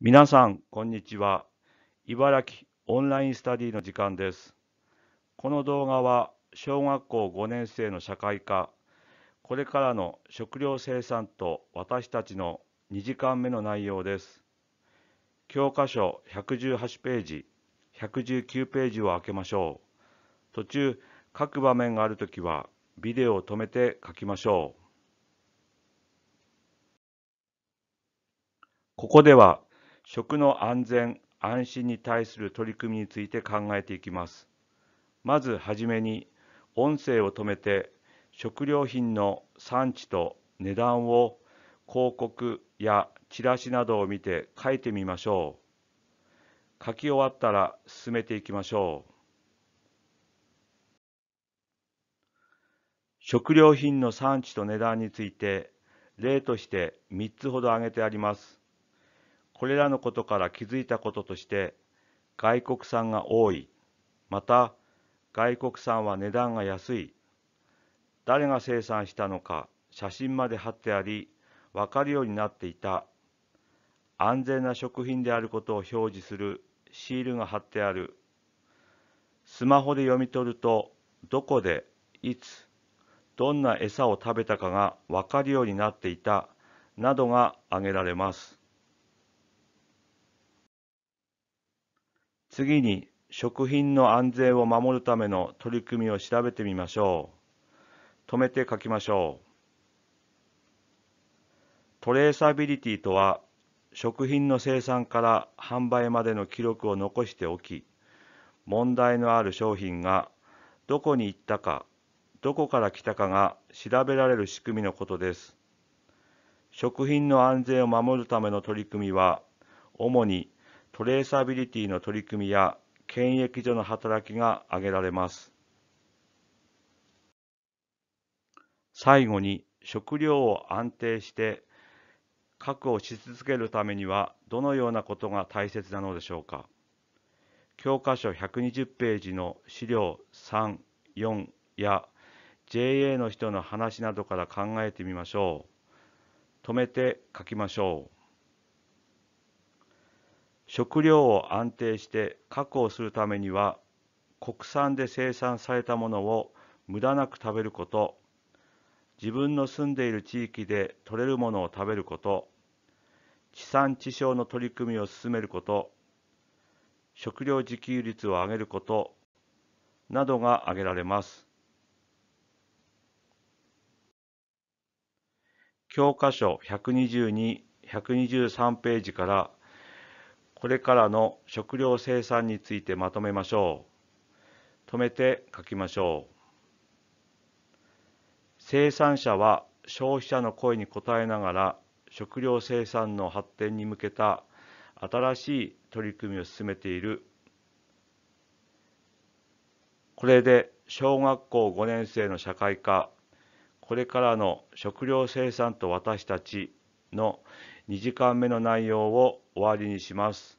皆さん、こんにちは。茨城オンラインスタディの時間です。この動画は、小学校5年生の社会科、これからの食料生産と私たちの2時間目の内容です。教科書118ページ、119ページを開けましょう。途中、書く場面があるときは、ビデオを止めて書きましょう。ここでは食の安全・安心に対する取り組みについて考えていきます。まずはじめに、音声を止めて、食料品の産地と値段を広告やチラシなどを見て書いてみましょう。書き終わったら進めていきましょう。食料品の産地と値段について例として3つほど挙げてあります。これらのことから気づいたこととして外国産が多いまた外国産は値段が安い誰が生産したのか写真まで貼ってあり分かるようになっていた安全な食品であることを表示するシールが貼ってあるスマホで読み取るとどこでいつどんな餌を食べたかが分かるようになっていたなどが挙げられます。次に食品の安全を守るための取り組みを調べてみましょう。止めて書きましょう。トレーサビリティとは、食品の生産から販売までの記録を残しておき、問題のある商品がどこに行ったか、どこから来たかが調べられる仕組みのことです。食品の安全を守るための取り組みは、主にトレーサビリティの取り組みや検疫所の働きが挙げられます。最後に食料を安定して確保し続けるためにはどのようなことが大切なのでしょうか教科書120ページの資料3、4や JA の人の話などから考えてみましょう。止めて書きましょう。食料を安定して確保するためには国産で生産されたものを無駄なく食べること自分の住んでいる地域で取れるものを食べること地産地消の取り組みを進めること食料自給率を上げることなどが挙げられます教科書122、123ページからこれからの食料生産についてまとめましょう。止めて書きましょう。生産者は消費者の声に応えながら食料生産の発展に向けた新しい取り組みを進めているこれで小学校5年生の社会科これからの食料生産と私たちの2時間目の内容を終わりにします。